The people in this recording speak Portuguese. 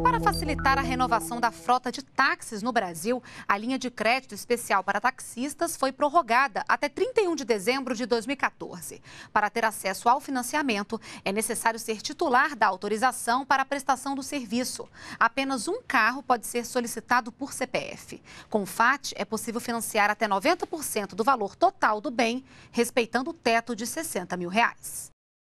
Para facilitar a renovação da frota de táxis no Brasil, a linha de crédito especial para taxistas foi prorrogada até 31 de dezembro de 2014. Para ter acesso ao financiamento, é necessário ser titular da autorização para a prestação do serviço. Apenas um carro pode ser solicitado por CPF. Com o FAT, é possível financiar até 90% do valor total do bem, respeitando o teto de 60 mil reais.